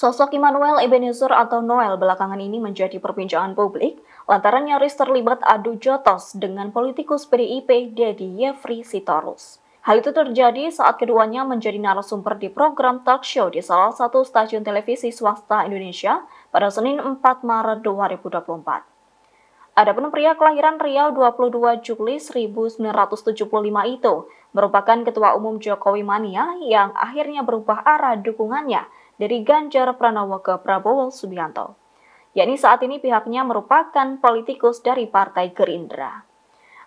Sosok Immanuel Ebenezer atau Noel belakangan ini menjadi perbincangan publik lantaran nyaris terlibat adu jotos dengan politikus PDIP Dedi Yefri Sitorus. Hal itu terjadi saat keduanya menjadi narasumber di program talk show di salah satu stasiun televisi swasta Indonesia pada Senin 4 Maret 2024. Adapun pria kelahiran Riau 22 Juli 1975 itu merupakan ketua umum Jokowi Mania yang akhirnya berubah arah dukungannya dari Ganjar Pranowo ke Prabowo Subianto, yakni saat ini pihaknya merupakan politikus dari Partai Gerindra.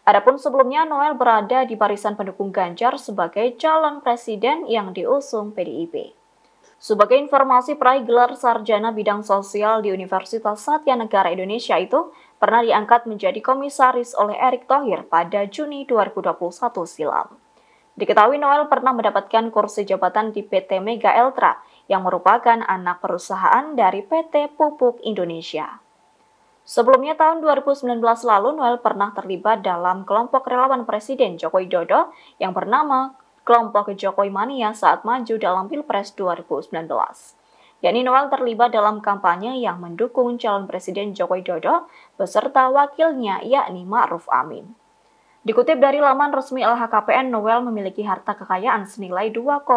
Adapun sebelumnya, Noel berada di barisan pendukung Ganjar sebagai calon presiden yang diusung PDIP. Sebagai informasi, peraih gelar sarjana bidang sosial di Universitas Satya Negara Indonesia itu pernah diangkat menjadi komisaris oleh Erick Thohir pada Juni 2021 silam. Diketahui Noel pernah mendapatkan kursi jabatan di PT Mega Eltra yang merupakan anak perusahaan dari PT Pupuk Indonesia. Sebelumnya tahun 2019 lalu Noel pernah terlibat dalam kelompok relawan Presiden Joko Widodo yang bernama Kelompok Jokowi Mania saat maju dalam Pilpres 2019 Yani Noel terlibat dalam kampanye yang mendukung calon Presiden Joko Widodo beserta wakilnya yakni Ma'ruf Amin. Dikutip dari laman resmi LHKPN, Noel memiliki harta kekayaan senilai 2,9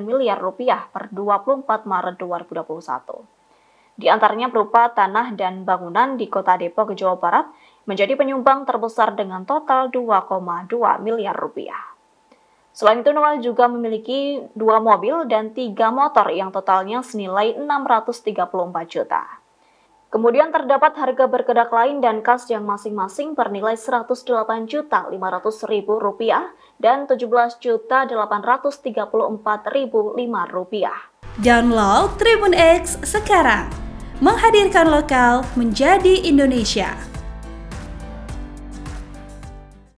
miliar rupiah per 24 Maret 2021. Di antaranya berupa tanah dan bangunan di kota Depok, Jawa Barat, menjadi penyumbang terbesar dengan total 2,2 miliar rupiah. Selain itu, Noel juga memiliki dua mobil dan tiga motor yang totalnya senilai 634 juta. Kemudian terdapat harga bergerak lain dan kas yang masing-masing bernilai Rp108.500.000 dan Rp17.834.005. Download Tribun X sekarang, menghadirkan lokal menjadi Indonesia.